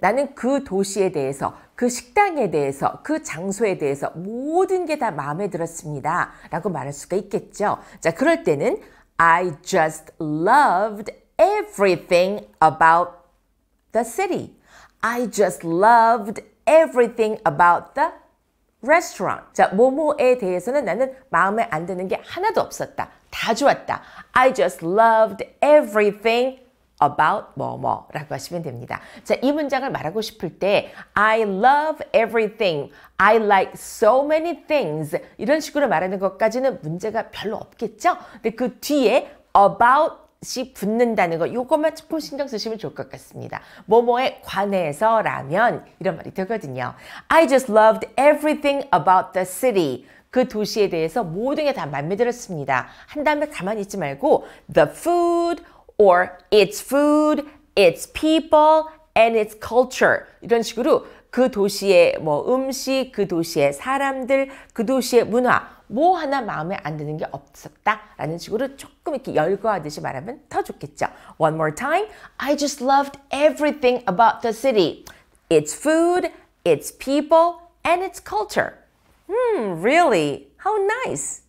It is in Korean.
나는 그 도시에 대해서, 그 식당에 대해서, 그 장소에 대해서 모든 게 다 마음에 들었습니다. 라고 말할 수가 있겠죠. 자, 그럴 때는 I just loved everything about the city. I just loved everything about the restaurant. 자, 모모에 대해서는 나는 마음에 안 드는 게 하나도 없었다. 다 좋았다. I just loved everything about 뭐뭐 라고 하시면 됩니다. 자, 이 문장을 말하고 싶을 때 I love everything. I like so many things. 이런 식으로 말하는 것까지는 문제가 별로 없겠죠? 근데 그 뒤에 about 시 붙는다는 거 요것만 조금 신경 쓰시면 좋을 것 같습니다. 뭐뭐에 관해서라면 이런 말이 되거든요. I just loved everything about the city. 그 도시에 대해서 모든 게 다 마음에 들었습니다. 한 다음에 가만히 있지 말고 the food or its food, its people, and its culture 이런 식으로 그 도시의 뭐 음식, 그 도시의 사람들, 그 도시의 문화 뭐 하나 마음에 안 드는 게 없었다라는 식으로 조금 이렇게 열거하듯이 말하면 더 좋겠죠. One more time. I just loved everything about the city. Its food, its people, and its culture. Hmm, really? How nice.